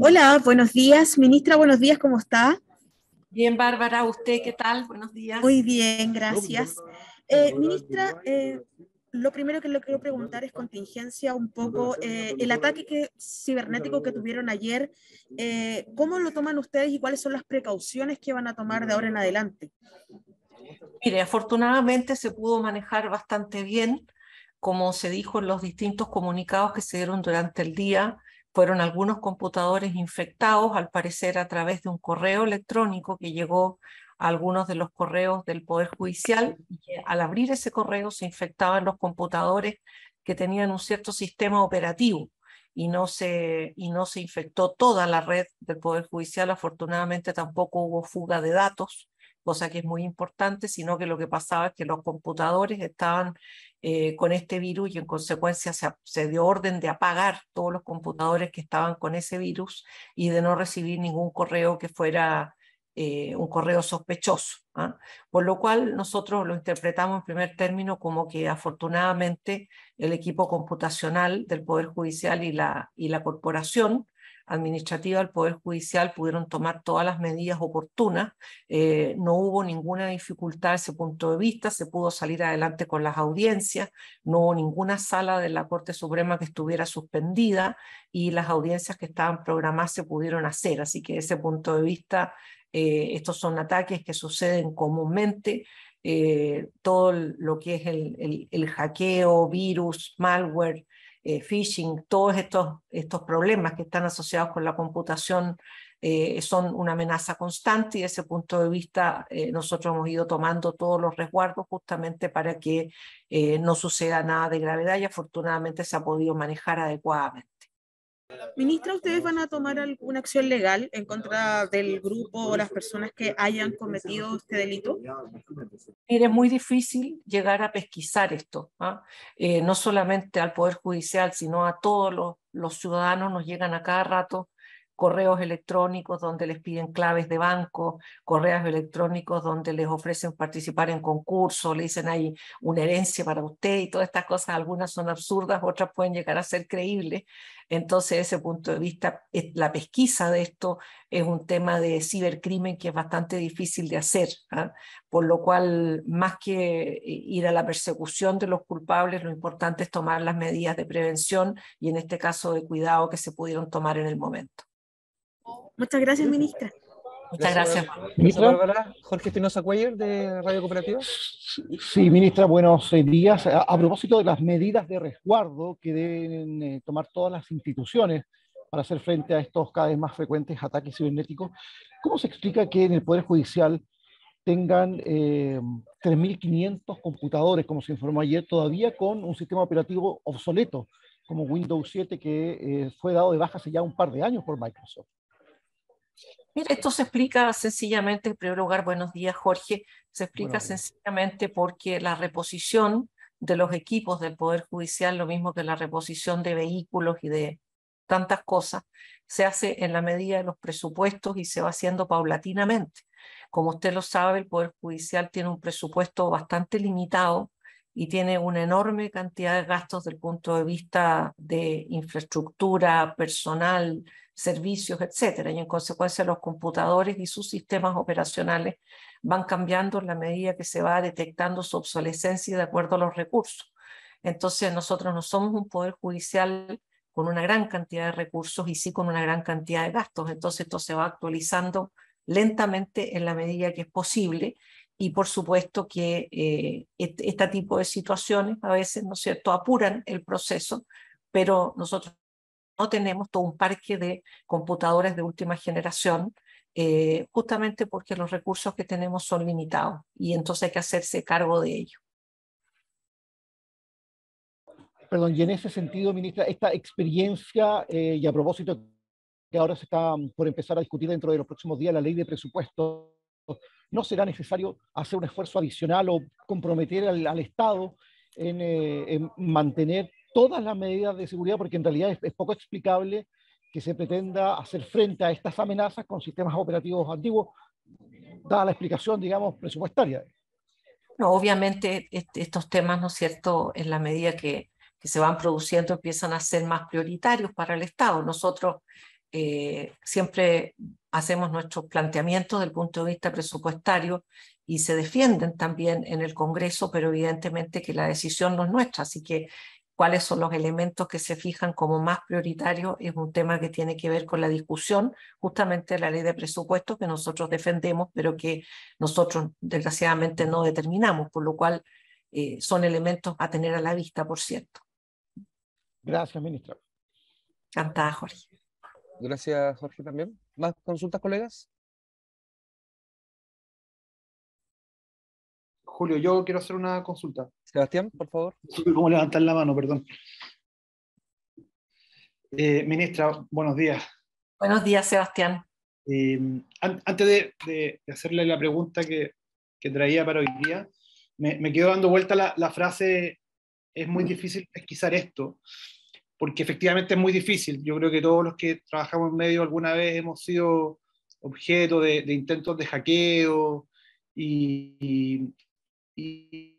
Hola, buenos días. Ministra, buenos días, ¿cómo está? Bien, Bárbara, ¿usted qué tal? Buenos días. Muy bien, gracias. Pues, eh, ministra, eh, lo primero que le quiero preguntar es contingencia un poco, eh, el ataque cibernético que tuvieron ayer, ¿cómo lo toman ustedes y cuáles son las precauciones que van a tomar de ahora en adelante? Mire, afortunadamente se pudo manejar bastante bien, como se dijo en los distintos comunicados que se dieron durante el día, fueron algunos computadores infectados, al parecer a través de un correo electrónico que llegó a algunos de los correos del Poder Judicial. Y al abrir ese correo se infectaban los computadores que tenían un cierto sistema operativo y no se, y no se infectó toda la red del Poder Judicial. Afortunadamente tampoco hubo fuga de datos cosa que es muy importante, sino que lo que pasaba es que los computadores estaban eh, con este virus y en consecuencia se, dio orden de apagar todos los computadores que estaban con ese virus y de no recibir ningún correo que fuera eh, un correo sospechoso. ¿ah? Por lo cual nosotros lo interpretamos en primer término como que afortunadamente el equipo computacional del Poder Judicial y la corporación administrativa el Poder Judicial pudieron tomar todas las medidas oportunas, eh, no hubo ninguna dificultad desde ese punto de vista, se pudo salir adelante con las audiencias, no hubo ninguna sala de la Corte Suprema que estuviera suspendida y las audiencias que estaban programadas se pudieron hacer, así que desde ese punto de vista, eh, estos son ataques que suceden comúnmente. Eh, todo lo que es el, el hackeo, virus, malware, eh, phishing, todos estos, estos problemas que están asociados con la computación eh, son una amenaza constante y desde ese punto de vista eh, nosotros hemos ido tomando todos los resguardos justamente para que eh, no suceda nada de gravedad y afortunadamente se ha podido manejar adecuadamente. Ministra, ¿ustedes van a tomar alguna acción legal en contra del grupo o las personas que hayan cometido este delito? Mire, es muy difícil llegar a pesquisar esto, ¿ah? eh, no solamente al Poder Judicial, sino a todos los ciudadanos, nos llegan a cada rato correos electrónicos donde les piden claves de banco, correos electrónicos donde les ofrecen participar en concursos, le dicen hay una herencia para usted y todas estas cosas, algunas son absurdas, otras pueden llegar a ser creíbles. Entonces, desde ese punto de vista, eh, la pesquisa de esto es un tema de cibercrimen que es bastante difícil de hacer, ¿ah? por lo cual, más que ir a la persecución de los culpables, lo importante es tomar las medidas de prevención y en este caso de cuidado que se pudieron tomar en el momento. Muchas gracias, ministra. Muchas gracias. Jorge Espinosa Cuellar de Radio Cooperativa. Sí, ministra, buenos eh, días. A, propósito de las medidas de resguardo que deben eh, tomar todas las instituciones para hacer frente a estos cada vez más frecuentes ataques cibernéticos, ¿cómo se explica que en el Poder Judicial tengan 3.500 eh, computadores, como se informó ayer, todavía con un sistema operativo obsoleto como Windows 7 que fue dado de baja hace ya un par de años por Microsoft? Mira, esto se explica sencillamente, en primer lugar, buenos días Jorge, se explica sencillamente porque la reposición de los equipos del Poder Judicial, lo mismo que la reposición de vehículos y de tantas cosas, se hace en la medida de los presupuestos y se va haciendo paulatinamente. Como usted lo sabe, el Poder Judicial tiene un presupuesto bastante limitado y tiene una enorme cantidad de gastos desde el punto de vista de infraestructura, personal, servicios, etcétera. Y en consecuencia los computadores y sus sistemas operacionales van cambiando en la medida que se va detectando su obsolescencia de acuerdo a los recursos. Entonces nosotros no somos un poder judicial con una gran cantidad de recursos y sí con una gran cantidad de gastos. Entonces esto se va actualizando lentamente en la medida que es posible y por supuesto que eh, este, este, tipo de situaciones a veces, ¿no es cierto?, apuran el proceso, pero nosotros no tenemos todo un parque de computadores de última generación, eh, justamente porque los recursos que tenemos son limitados y entonces hay que hacerse cargo de ello. Perdón, y en ese sentido, ministra, esta experiencia, eh, y a propósito que ahora se está mm, por empezar a discutir dentro de los próximos días la ley de presupuestos, ¿no será necesario hacer un esfuerzo adicional o comprometer al, Estado en, eh, en, mantener todas las medidas de seguridad, porque en realidad es, poco explicable que se pretenda hacer frente a estas amenazas con sistemas operativos antiguos, dada la explicación, digamos, presupuestaria. No, obviamente estos temas, ¿no es cierto?, en la medida que, se van produciendo empiezan a ser más prioritarios para el Estado. Nosotros eh, siempre hacemos nuestros planteamientos desde el punto de vista presupuestario y se defienden también en el Congreso, pero evidentemente que la decisión no es nuestra, así que cuáles son los elementos que se fijan como más prioritarios, es un tema que tiene que ver con la discusión justamente de la ley de presupuestos que nosotros defendemos, pero que nosotros desgraciadamente no determinamos, por lo cual eh, son elementos a tener a la vista, por cierto. Gracias, ministra. Cantada, Jorge. Gracias, Jorge, también. ¿Más consultas, colegas? Julio, yo quiero hacer una consulta. Sebastián, por favor. cómo levantar la mano, perdón. Eh, ministra, buenos días. Buenos días, Sebastián. Eh, antes de, hacerle la pregunta que, traía para hoy día, me, quedo dando vuelta la, frase, es muy difícil pesquisar esto, porque efectivamente es muy difícil. Yo creo que todos los que trabajamos en medio alguna vez hemos sido objeto de, intentos de hackeo y, y,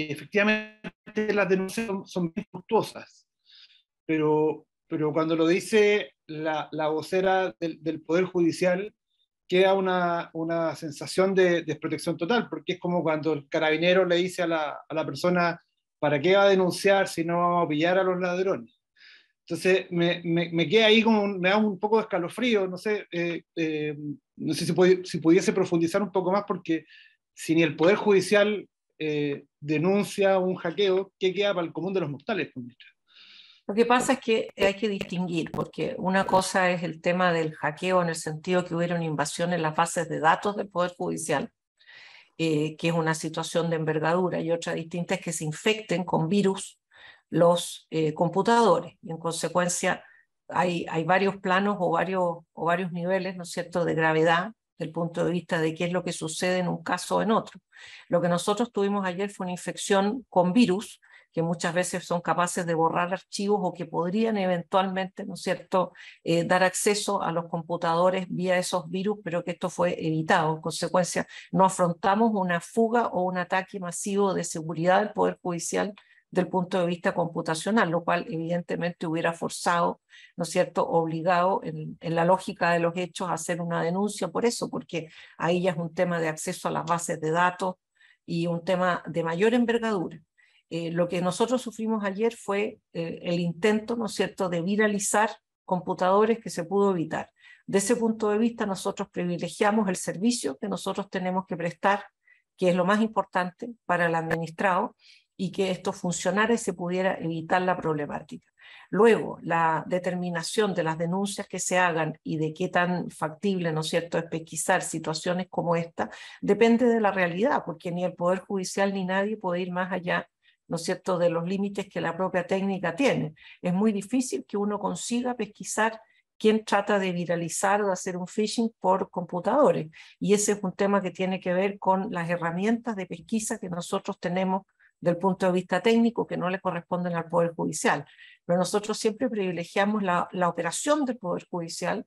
efectivamente las denuncias son, muy fructuosas, pero, pero cuando lo dice la, la vocera del, del, Poder Judicial, queda una, una sensación de desprotección total, porque es como cuando el carabinero le dice a la, a la persona, ¿para qué va a denunciar si no vamos a pillar a los ladrones? Entonces me, me, queda ahí como, un, me da un poco de escalofrío, no sé, eh, eh, no sé si, si, pudiese profundizar un poco más, porque si ni el Poder Judicial eh, denuncia un hackeo, ¿qué queda para el común de los mortales, pues, Lo que pasa es que hay que distinguir, porque una cosa es el tema del hackeo en el sentido que hubiera una invasión en las bases de datos del Poder Judicial, eh, que es una situación de envergadura, y otra distinta es que se infecten con virus los eh, computadores. Y en consecuencia, hay, hay varios planos o varios, o varios niveles, ¿no es cierto?, de gravedad del punto de vista de qué es lo que sucede en un caso o en otro. Lo que nosotros tuvimos ayer fue una infección con virus, que muchas veces son capaces de borrar archivos o que podrían eventualmente, ¿no es cierto?, eh, dar acceso a los computadores vía esos virus, pero que esto fue evitado. En consecuencia, no afrontamos una fuga o un ataque masivo de seguridad del Poder Judicial del punto de vista computacional, lo cual evidentemente hubiera forzado, ¿no es cierto?, obligado en, la lógica de los hechos a hacer una denuncia por eso, porque ahí ya es un tema de acceso a las bases de datos y un tema de mayor envergadura. Eh, lo que nosotros sufrimos ayer fue eh, el intento, ¿no es cierto?, de viralizar computadores que se pudo evitar. De ese punto de vista, nosotros privilegiamos el servicio que nosotros tenemos que prestar, que es lo más importante para el administrado, y que esto funcionara y se pudiera evitar la problemática. Luego, la determinación de las denuncias que se hagan y de qué tan factible, ¿no es cierto?, es pesquisar situaciones como esta, depende de la realidad, porque ni el Poder Judicial ni nadie puede ir más allá, ¿no es cierto?, de los límites que la propia técnica tiene. Es muy difícil que uno consiga pesquisar quién trata de viralizar o de hacer un phishing por computadores. Y ese es un tema que tiene que ver con las herramientas de pesquisa que nosotros tenemos del punto de vista técnico que no le corresponden al Poder Judicial. Pero nosotros siempre privilegiamos la, operación del Poder Judicial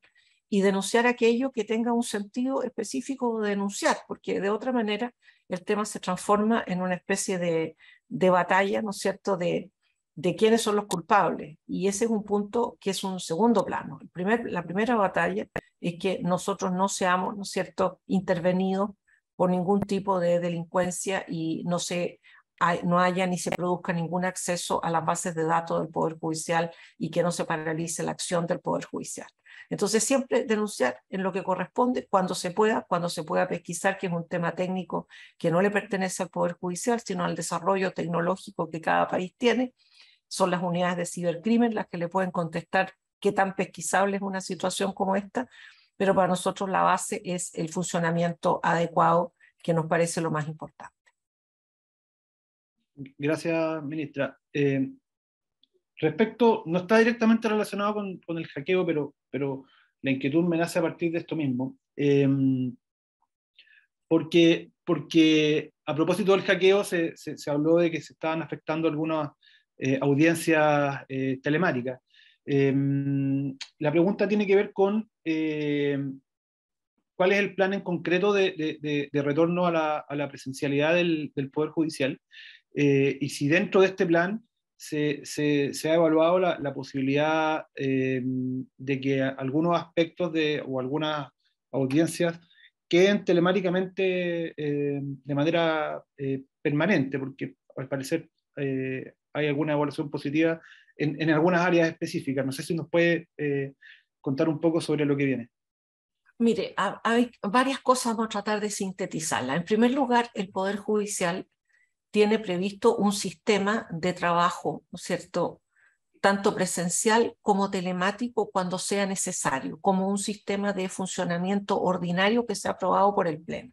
y denunciar aquello que tenga un sentido específico de denunciar, porque de otra manera el tema se transforma en una especie de, de batalla, ¿no es cierto?, de, de quiénes son los culpables. Y ese es un punto que es un segundo plano. El primer, la primera batalla es que nosotros no seamos, ¿no es cierto?, intervenidos por ningún tipo de delincuencia y no se no haya ni se produzca ningún acceso a las bases de datos del Poder Judicial y que no se paralice la acción del Poder Judicial. Entonces, siempre denunciar en lo que corresponde, cuando se pueda, cuando se pueda pesquisar, que es un tema técnico que no le pertenece al Poder Judicial, sino al desarrollo tecnológico que cada país tiene. Son las unidades de cibercrimen las que le pueden contestar qué tan pesquisable es una situación como esta, pero para nosotros la base es el funcionamiento adecuado, que nos parece lo más importante. Gracias, ministra. Eh, respecto, no está directamente relacionado con, el hackeo, pero, pero la inquietud me nace a partir de esto mismo. Eh, porque, porque a propósito del hackeo se, habló de que se estaban afectando algunas eh, audiencias telemáticas. la pregunta tiene que ver con cuál es el plan en concreto de, retorno a la, presencialidad del, del, Poder Judicial eh, y si dentro de este plan se, ha evaluado la, posibilidad eh, de que algunos aspectos de, o algunas audiencias queden telemáticamente eh, de manera permanente, porque al parecer hay alguna evaluación positiva en, en, algunas áreas específicas. No sé si nos puede contar un poco sobre lo que viene. Mire, hay varias cosas, vamos a tratar de sintetizarla. En primer lugar, el Poder Judicial tiene previsto un sistema de trabajo, ¿no es cierto? tanto presencial como telemático cuando sea necesario, como un sistema de funcionamiento ordinario que se ha aprobado por el Pleno.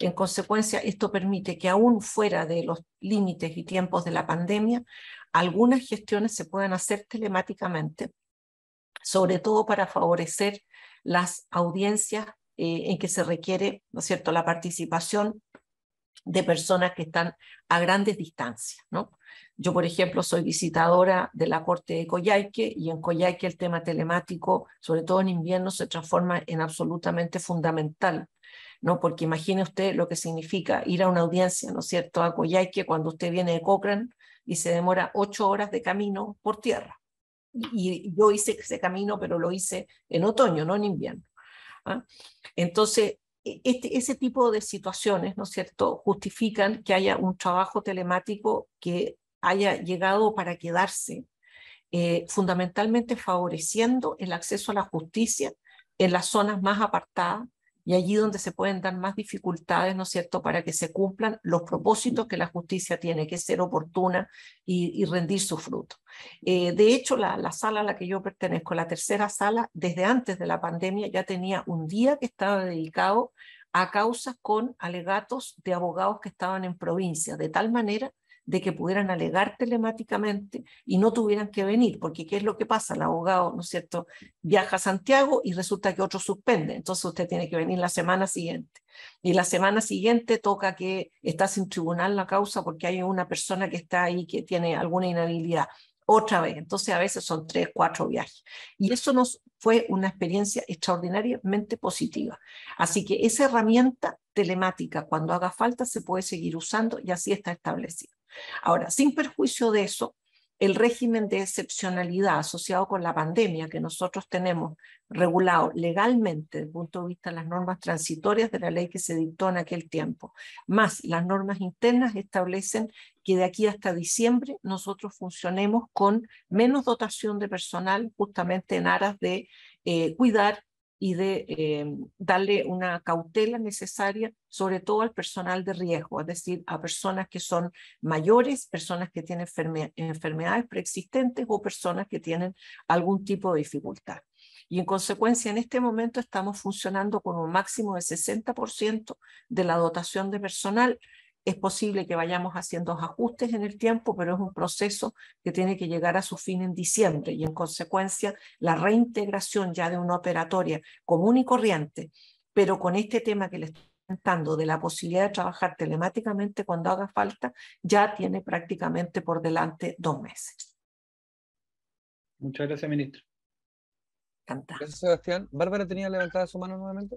En consecuencia, esto permite que aún fuera de los límites y tiempos de la pandemia, algunas gestiones se puedan hacer telemáticamente, sobre todo para favorecer las audiencias eh, en que se requiere, ¿no es cierto?, la participación de personas que están a grandes distancias. ¿no? Yo, por ejemplo, soy visitadora de la Corte de Coyhaique y en Coyhaique el tema telemático, sobre todo en invierno, se transforma en absolutamente fundamental. ¿no? Porque imagine usted lo que significa ir a una audiencia, ¿no es cierto?, a Coyhaique cuando usted viene de Cochrane y se demora ocho horas de camino por tierra. Y yo hice ese camino, pero lo hice en otoño, no en invierno. ¿ah? Entonces, e-, este, ese tipo de situaciones, ¿no es cierto?, justifican que haya un trabajo telemático que haya llegado para quedarse, eh, fundamentalmente favoreciendo el acceso a la justicia en las zonas más apartadas y allí donde se pueden dar más dificultades, ¿no es cierto?, para que se cumplan los propósitos que la justicia tiene, que es ser oportuna y, rendir su fruto. Eh, de hecho, la, sala a la que yo pertenezco, la tercera sala, desde antes de la pandemia ya tenía un día que estaba dedicado a causas con alegatos de abogados que estaban en provincia, de tal manera de que pudieran alegar telemáticamente y no tuvieran que venir, porque ¿qué es lo que pasa? El abogado, ¿no es cierto?, viaja a Santiago y resulta que otro suspende, entonces usted tiene que venir la semana siguiente. Y la semana siguiente toca que está sin tribunal la causa porque hay una persona que está ahí que tiene alguna inhabilidad otra vez. Entonces a veces son tres, cuatro viajes. Y eso nos fue una experiencia extraordinariamente positiva. Así que esa herramienta telemática, cuando haga falta, se puede seguir usando y así está establecida. Ahora, sin perjuicio de eso, el régimen de excepcionalidad asociado con la pandemia que nosotros tenemos regulado legalmente desde el punto de vista de las normas transitorias de la ley que se dictó en aquel tiempo, más las normas internas establecen que de aquí hasta diciembre nosotros funcionemos con menos dotación de personal justamente en aras de eh, cuidar y de em, darle una cautela necesaria, sobre todo al personal de riesgo, es decir, a personas que son mayores, personas que tienen enfermedades preexistentes o personas que tienen algún tipo de dificultad. Y en consecuencia, en este momento estamos funcionando con un máximo de 60% de la dotación de personal es posible que vayamos haciendo ajustes en el tiempo, pero es un proceso que tiene que llegar a su fin en diciembre y en consecuencia la reintegración ya de una operatoria común y corriente, pero con este tema que le estoy comentando de la posibilidad de trabajar telemáticamente cuando haga falta, ya tiene prácticamente por delante dos meses. Muchas gracias, ministro. Gracias, Sebastián. Bárbara tenía levantada su mano nuevamente.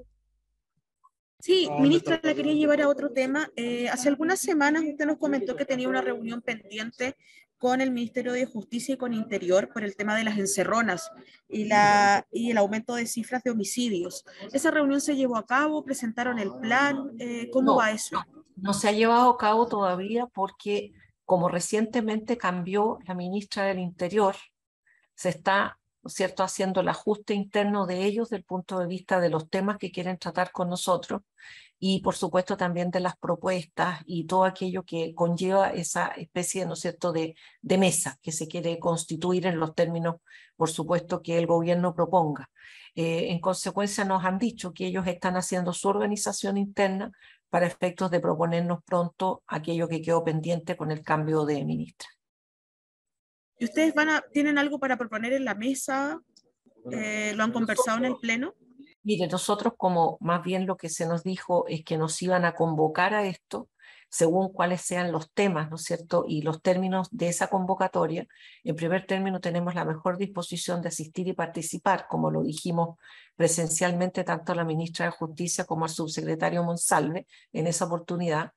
Sí, ministra, le quería llevar a otro tema. Eh, hace algunas semanas usted nos comentó que tenía una reunión pendiente con el Ministerio de Justicia y con Interior por el tema de las encerronas y, la, y el aumento de cifras de homicidios. ¿Esa reunión se llevó a cabo? ¿Presentaron el plan? Eh, ¿Cómo va eso? No, no se ha llevado a cabo todavía porque como recientemente cambió la ministra del Interior, se está cierto?, haciendo el ajuste interno de ellos desde el punto de vista de los temas que quieren tratar con nosotros y, por supuesto, también de las propuestas y todo aquello que conlleva esa especie, ¿no cierto?, de, de mesa que se quiere constituir en los términos, por supuesto, que el gobierno proponga. Eh, en consecuencia, nos han dicho que ellos están haciendo su organización interna para efectos de proponernos pronto aquello que quedó pendiente con el cambio de ministra. ¿Y ustedes van a, tienen algo para proponer en la mesa? Eh, ¿Lo han conversado en el Pleno? Mire, nosotros como más bien lo que se nos dijo es que nos iban a convocar a esto según cuáles sean los temas, ¿no es cierto? Y los términos de esa convocatoria. En primer término, tenemos la mejor disposición de asistir y participar, como lo dijimos presencialmente tanto a la ministra de Justicia como al subsecretario Monsalve en esa oportunidad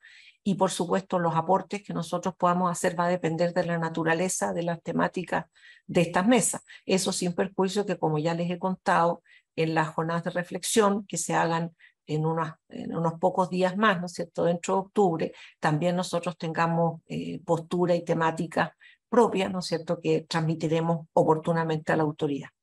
y por supuesto los aportes que nosotros podamos hacer va a depender de la naturaleza de las temáticas de estas mesas. Eso sin perjuicio que, como ya les he contado, en las jornadas de reflexión que se hagan en, unos, unos pocos días más, ¿no es cierto?, dentro de octubre, también nosotros tengamos eh, postura y temática propias, ¿no es cierto?, que transmitiremos oportunamente a la autoridad.